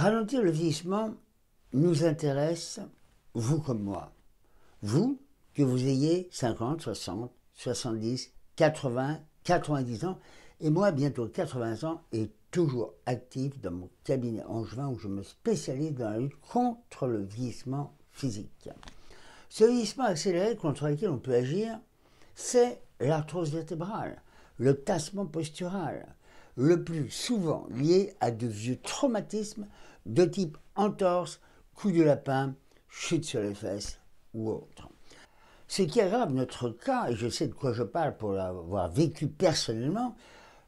Ralentir le vieillissement nous intéresse, vous comme moi. Vous, que vous ayez 50, 60, 70, 80, 90 ans, et moi, bientôt 80 ans, et toujours actif dans mon cabinet juin où je me spécialise dans la lutte contre le vieillissement physique. Ce vieillissement accéléré contre lequel on peut agir, c'est l'arthrose vertébrale, le tassement postural, le plus souvent lié à de vieux traumatismes de type entorse, coup de lapin, chute sur les fesses ou autre. Ce qui aggrave notre cas, et je sais de quoi je parle pour l'avoir vécu personnellement,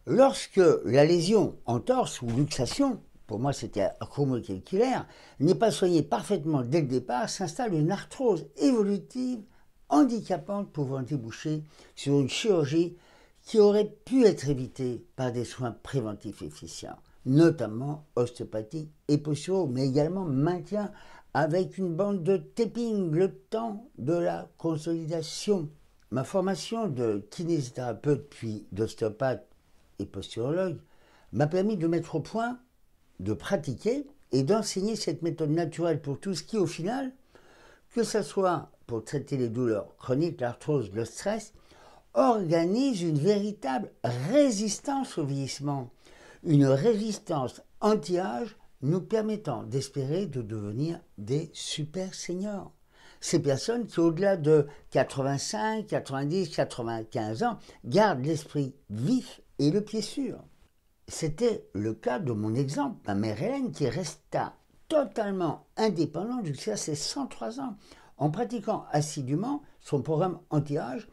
lorsque la lésion entorse ou luxation, pour moi c'était un chromocalculaire, n'est pas soignée parfaitement dès le départ, s'installe une arthrose évolutive handicapante pouvant déboucher sur une chirurgie qui aurait pu être évité par des soins préventifs efficients, notamment ostéopathie et posturo, mais également maintien avec une bande de tapping, le temps de la consolidation. Ma formation de kinésithérapeute puis d'ostéopathe et posturologue m'a permis de mettre au point, de pratiquer et d'enseigner cette méthode naturelle pour tout ce qui, au final, que ce soit pour traiter les douleurs chroniques, l'arthrose, le stress, organise une véritable résistance au vieillissement, une résistance anti-âge nous permettant d'espérer de devenir des super seniors. Ces personnes qui, au-delà de 85, 90, 95 ans, gardent l'esprit vif et le pied sûr. C'était le cas de mon exemple, ma mère Hélène, qui resta totalement indépendante jusqu'à ses 103 ans, en pratiquant assidûment son programme anti-âge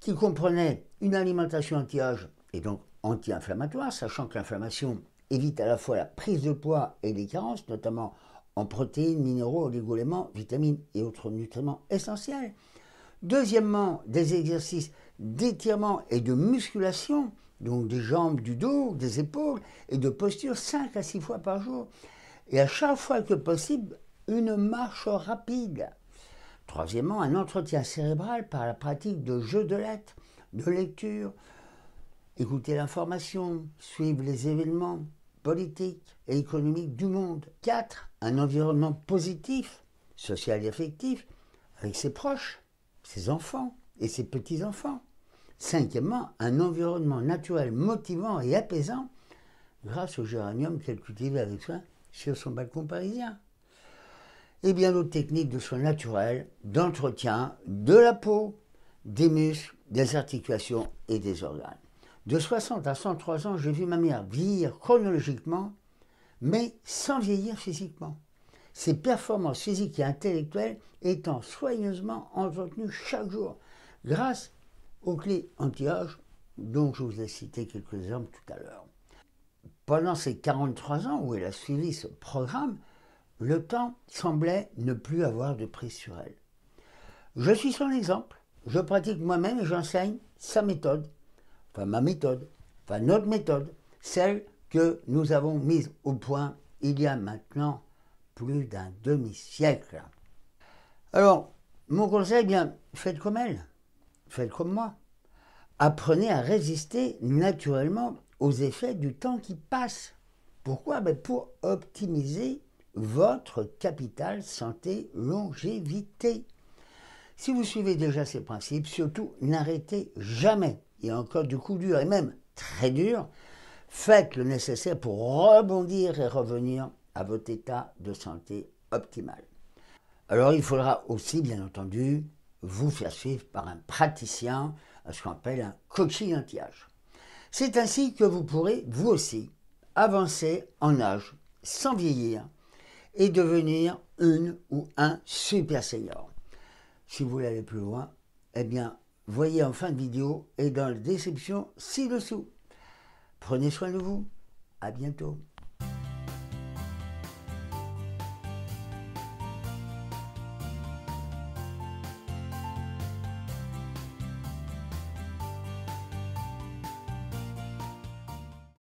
qui comprenait une alimentation anti-âge et donc anti-inflammatoire, sachant que l'inflammation évite à la fois la prise de poids et les carences, notamment en protéines, minéraux, oligoéléments, vitamines et autres nutriments essentiels. Deuxièmement, des exercices d'étirement et de musculation, donc des jambes, du dos, des épaules, et de posture 5 à 6 fois par jour. Et à chaque fois que possible, une marche rapide. Troisièmement, un entretien cérébral par la pratique de jeux de lettres, de lecture, écouter l'information, suivre les événements politiques et économiques du monde. Quatre, Un environnement positif, social et affectif, avec ses proches, ses enfants et ses petits-enfants. Cinquièmement, un environnement naturel motivant et apaisant grâce au géranium qu'elle cultivait avec soin sur son balcon parisien et bien d'autres techniques de soins naturels, d'entretien de la peau, des muscles, des articulations et des organes. De 60 à 103 ans, j'ai vu ma mère vieillir chronologiquement, mais sans vieillir physiquement. Ses performances physiques et intellectuelles étant soigneusement entretenues chaque jour grâce aux clés anti-âge dont je vous ai cité quelques exemples tout à l'heure. Pendant ces 43 ans où elle a suivi ce programme, le temps semblait ne plus avoir de prise sur elle. Je suis son exemple. Je pratique moi-même et j'enseigne sa méthode, enfin ma méthode, enfin notre méthode, celle que nous avons mise au point il y a maintenant plus d'un demi-siècle. Alors, mon conseil, eh bien, faites comme elle, faites comme moi. Apprenez à résister naturellement aux effets du temps qui passe. Pourquoi ben Pour optimiser votre capital santé longévité. Si vous suivez déjà ces principes, surtout n'arrêtez jamais, Il a encore du coup dur, et même très dur, faites le nécessaire pour rebondir et revenir à votre état de santé optimal. Alors il faudra aussi, bien entendu, vous faire suivre par un praticien, ce qu'on appelle un coaching anti C'est ainsi que vous pourrez, vous aussi, avancer en âge sans vieillir et devenir une ou un super seigneur. Si vous voulez aller plus loin, eh bien, voyez en fin de vidéo et dans la description ci-dessous. Prenez soin de vous. À bientôt.